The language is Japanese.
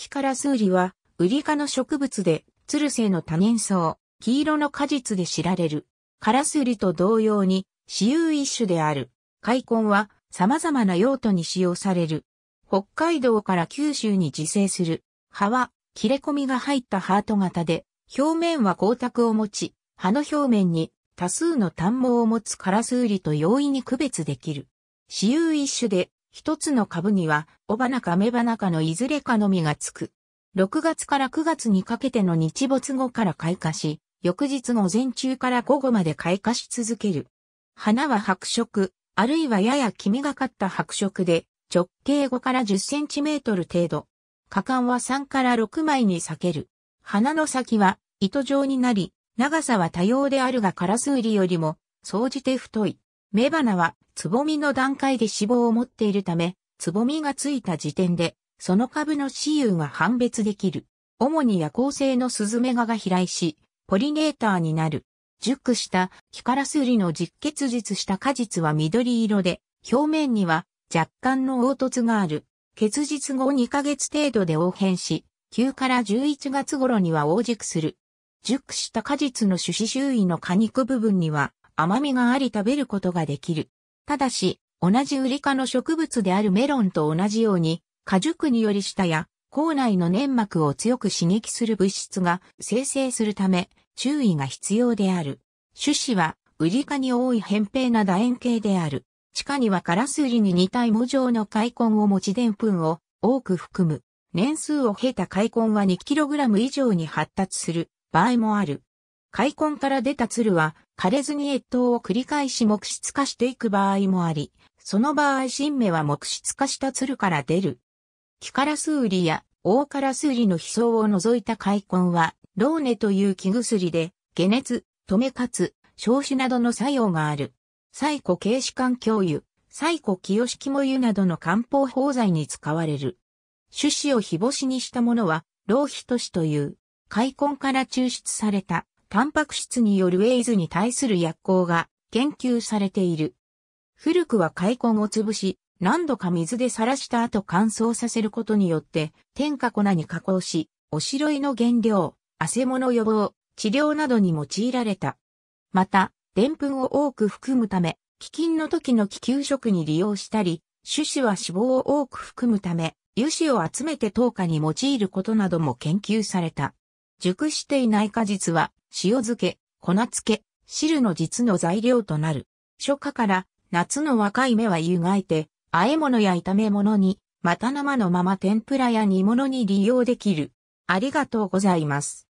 キカラスウリは、ウリ科の植物で、ツルセの多年草、黄色の果実で知られる。カラスウリと同様に、私有一種である。開根は、様々な用途に使用される。北海道から九州に自生する。葉は、切れ込みが入ったハート型で、表面は光沢を持ち、葉の表面に多数の単毛を持つカラスウリと容易に区別できる。私有一種で、一つの株には、雄花か雌花かのいずれかのみがつく。6月から9月にかけての日没後から開花し、翌日午前中から午後まで開花し続ける。花は白色、あるいはやや黄みがかった白色で、直径5から10センチメートル程度。果敢は3から6枚に裂ける。花の先は糸状になり、長さは多様であるがカラスウリよりも、総じて太い。雌花は、つぼみの段階で脂肪を持っているため、つぼみがついた時点で、その株の雌雄が判別できる。主に夜行性のスズメガが飛来し、ポリネーターになる。熟したキカラスウリの実結実した果実は緑色で、表面には若干の凹凸がある。結実後2ヶ月程度で応変し、9から11月頃には応熟する。熟した果実の種子周囲の果肉部分には、甘みがあり食べることができる。ただし、同じウリ科の植物であるメロンと同じように、果熟により下や、口内の粘膜を強く刺激する物質が生成するため、注意が必要である。種子は、ウリ科に多い扁平な楕円形である。地下にはカラスウリに似た芋状の開根を持ちでんぷんを多く含む。年数を経た開根は 2kg 以上に発達する場合もある。開墾から出た鶴は枯れずに越冬を繰り返し木質化していく場合もあり、その場合新芽は木質化した鶴から出る。木からすりや大からすりの飛層を除いた開墾は、ローネという木薬で、解熱、止めかつ、消臭などの作用がある。最古軽視環境油、最古清模油などの漢方法剤に使われる。種子を日干しにしたものは、浪費都市という、開墾から抽出されたタンパク質によるエイズに対する薬効が研究されている。古くは開根を潰し、何度か水でさらした後乾燥させることによって、添加粉に加工し、おしろいの原料、汗物予防、治療などに用いられた。また、でんぷんを多く含むため、飢饉の時の気球食に利用したり、種子は脂肪を多く含むため、油脂を集めて糖化に用いることなども研究された。熟していない果実は塩漬け、粉漬け、汁の実の材料となる。初夏から夏の若い芽は湯がいて、和え物や炒め物に、また生のまま天ぷらや煮物に利用できる。ありがとうございます。